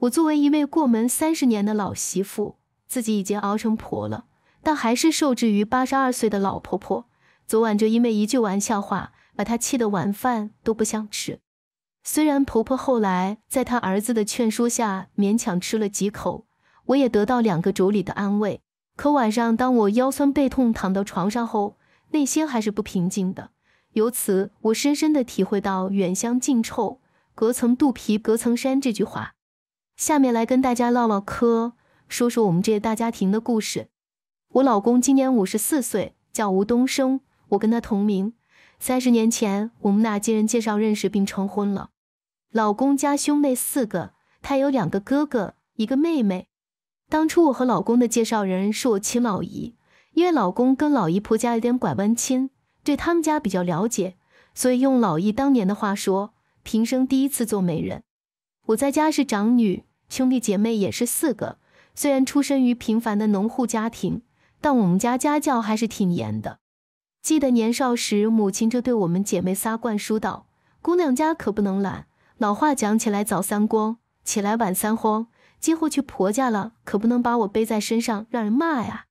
我作为一位过门三十年的老媳妇，自己已经熬成婆了，但还是受制于八十二岁的老婆婆。昨晚就因为一句玩笑话，把她气得晚饭都不想吃。虽然婆婆后来在她儿子的劝说下，勉强吃了几口，我也得到两个妯娌的安慰。可晚上，当我腰酸背痛躺到床上后，内心还是不平静的。由此，我深深地体会到“远香近臭，隔层肚皮隔层山”这句话。下面来跟大家唠唠嗑，说说我们这个大家庭的故事。我老公今年五十四岁，叫吴东升，我跟他同名。三十年前，我们俩经人介绍认识并成婚了。老公家兄妹四个，他有两个哥哥，一个妹妹。当初我和老公的介绍人是我亲老姨，因为老公跟老姨婆家有点拐弯亲，对他们家比较了解，所以用老姨当年的话说：“平生第一次做媒人。”我在家是长女。兄弟姐妹也是四个，虽然出身于平凡的农户家庭，但我们家家教还是挺严的。记得年少时，母亲就对我们姐妹仨灌输道：“姑娘家可不能懒，老话讲起来早三光，起来晚三慌。今后去婆家了，可不能把我背在身上让人骂呀。”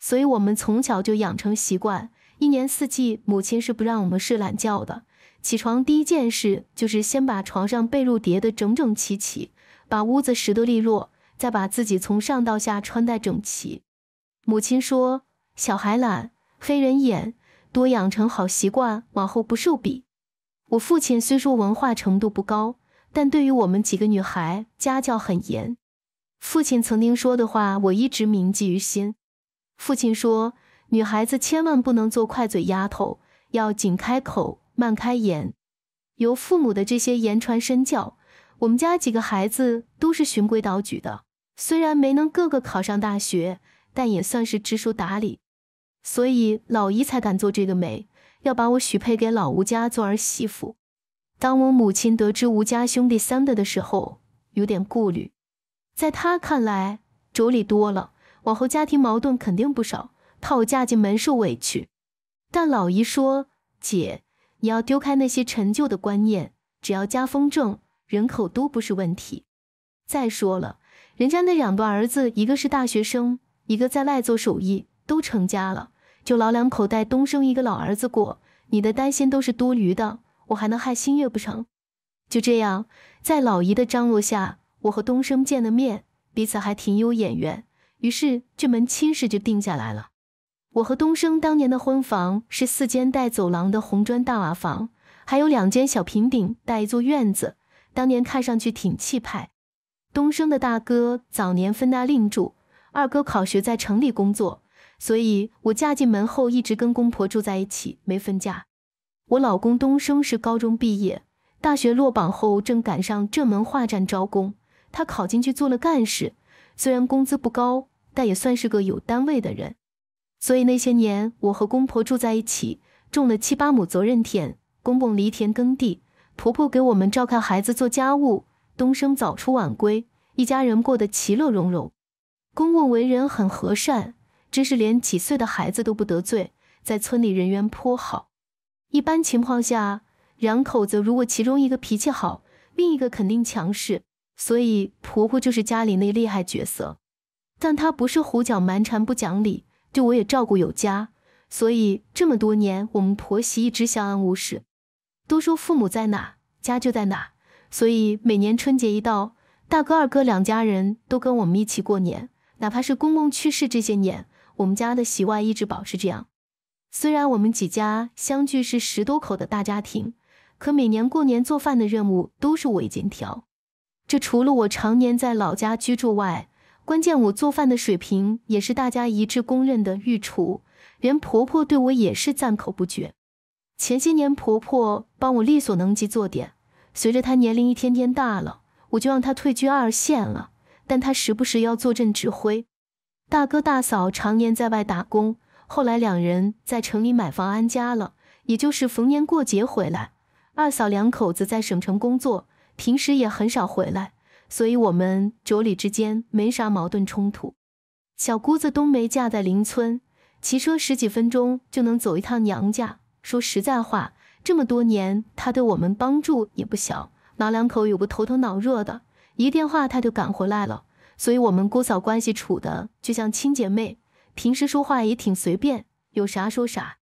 所以，我们从小就养成习惯，一年四季，母亲是不让我们睡懒觉的。起床第一件事就是先把床上被褥叠得整整齐齐。把屋子拾得利落，再把自己从上到下穿戴整齐。母亲说：“小孩懒，黑人眼，多养成好习惯，往后不受比。”我父亲虽说文化程度不高，但对于我们几个女孩，家教很严。父亲曾经说的话，我一直铭记于心。父亲说：“女孩子千万不能做快嘴丫头，要紧开口，慢开眼。”由父母的这些言传身教。我们家几个孩子都是循规蹈矩的，虽然没能个个考上大学，但也算是知书达理，所以老姨才敢做这个媒，要把我许配给老吴家做儿媳妇。当我母亲得知吴家兄弟三的的时候，有点顾虑，在她看来妯娌多了，往后家庭矛盾肯定不少，怕我嫁进门受委屈。但老姨说：“姐，你要丢开那些陈旧的观念，只要家风正。”人口都不是问题，再说了，人家那两个儿子，一个是大学生，一个在外做手艺，都成家了，就老两口带东升一个老儿子过，你的担心都是多余的，我还能害新月不成？就这样，在老姨的张罗下，我和东升见了面，彼此还挺有眼缘，于是这门亲事就定下来了。我和东升当年的婚房是四间带走廊的红砖大瓦房，还有两间小平顶带一座院子。当年看上去挺气派。东升的大哥早年分到另住，二哥考学在城里工作，所以我嫁进门后一直跟公婆住在一起，没分家。我老公东升是高中毕业，大学落榜后正赶上这门画展招工，他考进去做了干事，虽然工资不高，但也算是个有单位的人。所以那些年我和公婆住在一起，种了七八亩责任田，公公犁田耕地。婆婆给我们照看孩子、做家务，东升早出晚归，一家人过得其乐融融。公公为人很和善，真是连几岁的孩子都不得罪，在村里人缘颇好。一般情况下，两口子如果其中一个脾气好，另一个肯定强势，所以婆婆就是家里那厉害角色。但她不是胡搅蛮缠、不讲理，对我也照顾有加，所以这么多年我们婆媳一直相安无事。都说父母在哪，家就在哪，所以每年春节一到，大哥、二哥两家人都跟我们一起过年。哪怕是公公去世这些年，我们家的席外一直保持这样。虽然我们几家相聚是十多口的大家庭，可每年过年做饭的任务都是我一肩挑。这除了我常年在老家居住外，关键我做饭的水平也是大家一致公认的御厨，连婆婆对我也是赞口不绝。前些年，婆婆帮我力所能及做点。随着她年龄一天天大了，我就让她退居二线了。但她时不时要坐镇指挥。大哥大嫂常年在外打工，后来两人在城里买房安家了，也就是逢年过节回来。二嫂两口子在省城工作，平时也很少回来，所以我们妯娌之间没啥矛盾冲突。小姑子冬梅嫁在邻村，骑车十几分钟就能走一趟娘家。说实在话，这么多年他对我们帮助也不小。老两口有个头疼脑热的，一电话他就赶回来了，所以我们姑嫂关系处的就像亲姐妹，平时说话也挺随便，有啥说啥。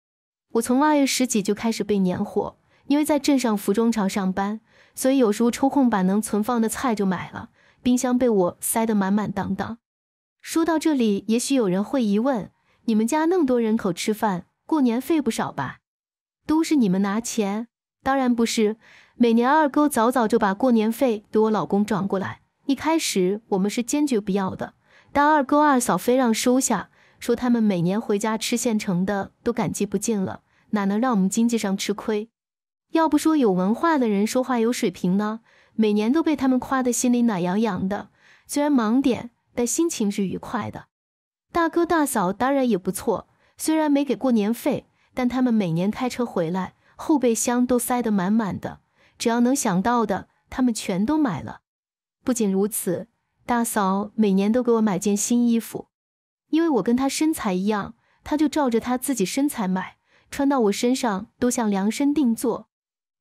我从腊月十几就开始备年货，因为在镇上服装厂上班，所以有时候抽空把能存放的菜就买了，冰箱被我塞得满满当当。说到这里，也许有人会疑问：你们家那么多人口吃饭，过年费不少吧？都是你们拿钱，当然不是。每年二哥早早就把过年费给我老公转过来。一开始我们是坚决不要的，但二哥二嫂非让收下，说他们每年回家吃现成的都感激不尽了，哪能让我们经济上吃亏？要不说有文化的人说话有水平呢？每年都被他们夸得心里暖洋洋的。虽然忙点，但心情是愉快的。大哥大嫂当然也不错，虽然没给过年费。但他们每年开车回来，后备箱都塞得满满的，只要能想到的，他们全都买了。不仅如此，大嫂每年都给我买件新衣服，因为我跟她身材一样，她就照着她自己身材买，穿到我身上都像量身定做。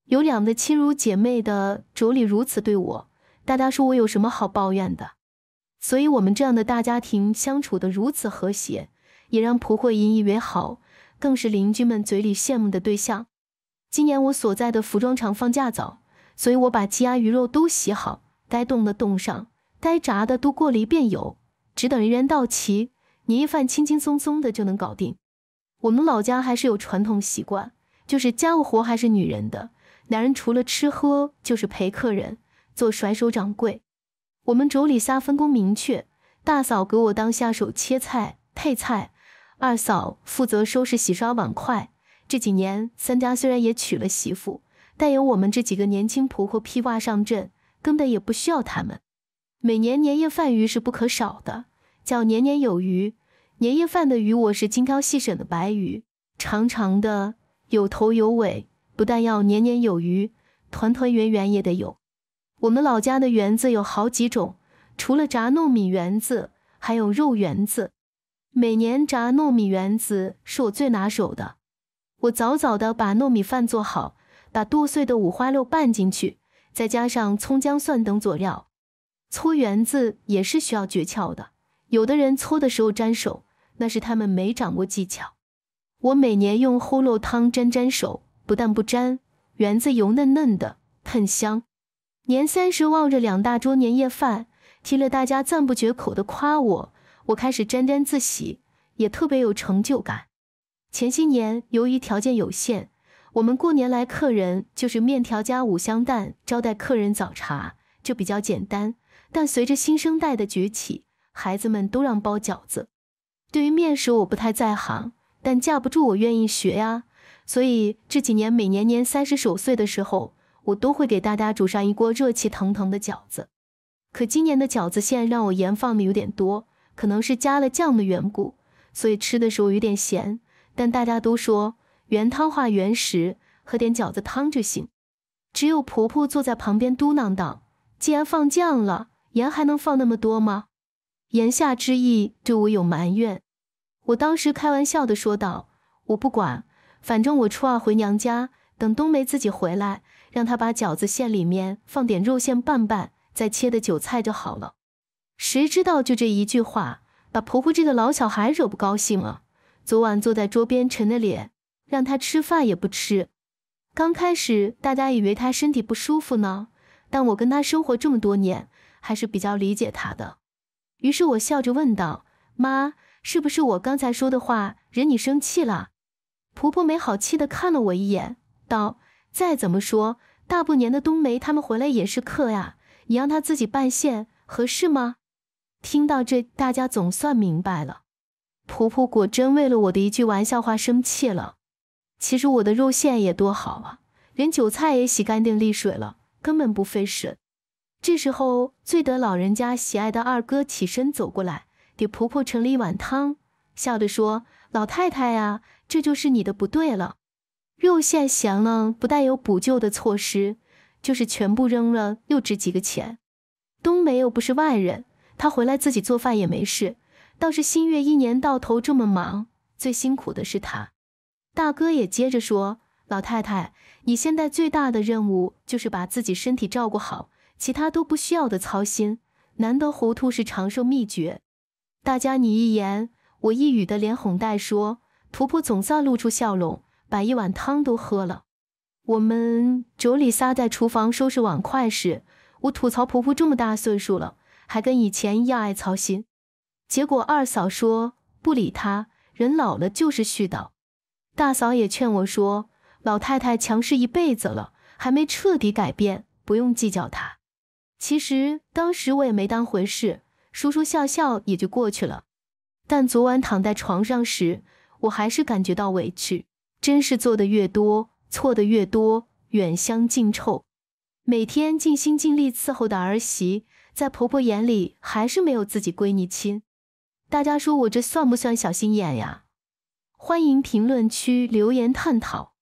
有两个亲如姐妹的妯娌如此对我，大家说我有什么好抱怨的？所以，我们这样的大家庭相处的如此和谐，也让婆婆引以为豪。更是邻居们嘴里羡慕的对象。今年我所在的服装厂放假早，所以我把鸡鸭鱼肉都洗好，该冻的冻上，该炸的都过了一遍油，只等人员到齐，年夜饭轻轻松松的就能搞定。我们老家还是有传统习惯，就是家务活还是女人的，男人除了吃喝就是陪客人，做甩手掌柜。我们妯娌仨分工明确，大嫂给我当下手切菜配菜。二嫂负责收拾、洗刷碗筷。这几年，三家虽然也娶了媳妇，但有我们这几个年轻婆婆披挂上阵，根本也不需要他们。每年年夜饭鱼是不可少的，叫年年有余。年夜饭的鱼我是精挑细选的白鱼，长长的，有头有尾。不但要年年有余，团团圆圆也得有。我们老家的圆子有好几种，除了炸糯米圆子，还有肉圆子。每年炸糯米圆子是我最拿手的。我早早的把糯米饭做好，把剁碎的五花肉拌进去，再加上葱、姜、蒜等佐料。搓圆子也是需要诀窍的。有的人搓的时候粘手，那是他们没掌握技巧。我每年用呼噜汤沾沾手，不但不粘，圆子油嫩嫩的，喷香。年三十望着两大桌年夜饭，听了大家赞不绝口的夸我。我开始沾沾自喜，也特别有成就感。前些年由于条件有限，我们过年来客人就是面条加五香蛋招待客人，早茶就比较简单。但随着新生代的崛起，孩子们都让包饺子。对于面食我不太在行，但架不住我愿意学呀。所以这几年每年年三十守岁的时候，我都会给大家煮上一锅热气腾腾的饺子。可今年的饺子馅让我盐放的有点多。可能是加了酱的缘故，所以吃的时候有点咸。但大家都说原汤化原食，喝点饺子汤就行。只有婆婆坐在旁边嘟囔道：“既然放酱了，盐还能放那么多吗？”言下之意对我有埋怨。我当时开玩笑的说道：“我不管，反正我初二回娘家，等冬梅自己回来，让她把饺子馅里面放点肉馅拌拌，再切的韭菜就好了。”谁知道就这一句话，把婆婆这个老小孩惹不高兴了。昨晚坐在桌边沉着脸，让她吃饭也不吃。刚开始大家以为她身体不舒服呢，但我跟她生活这么多年，还是比较理解她的。于是我笑着问道：“妈，是不是我刚才说的话惹你生气了？”婆婆没好气的看了我一眼，道：“再怎么说，大不年的冬梅他们回来也是客呀，你让她自己办线合适吗？”听到这，大家总算明白了，婆婆果真为了我的一句玩笑话生气了。其实我的肉馅也多好啊，连韭菜也洗干净沥水了，根本不费事。这时候最得老人家喜爱的二哥起身走过来，给婆婆盛了一碗汤，笑着说：“老太太呀，这就是你的不对了。肉馅咸了，不但有补救的措施，就是全部扔了又值几个钱。冬梅又不是外人。”他回来自己做饭也没事，倒是新月一年到头这么忙，最辛苦的是他。大哥也接着说：“老太太，你现在最大的任务就是把自己身体照顾好，其他都不需要的操心。难得糊涂是长寿秘诀。”大家你一言我一语的，连哄带说，婆婆总算露出笑容，把一碗汤都喝了。我们妯娌仨在厨房收拾碗筷时，我吐槽婆婆这么大岁数了。还跟以前一样爱操心，结果二嫂说不理她，人老了就是絮叨。大嫂也劝我说，老太太强势一辈子了，还没彻底改变，不用计较她。其实当时我也没当回事，说说笑笑也就过去了。但昨晚躺在床上时，我还是感觉到委屈。真是做的越多，错的越多，远香近臭。每天尽心尽力伺候的儿媳。在婆婆眼里，还是没有自己闺女亲。大家说我这算不算小心眼呀？欢迎评论区留言探讨。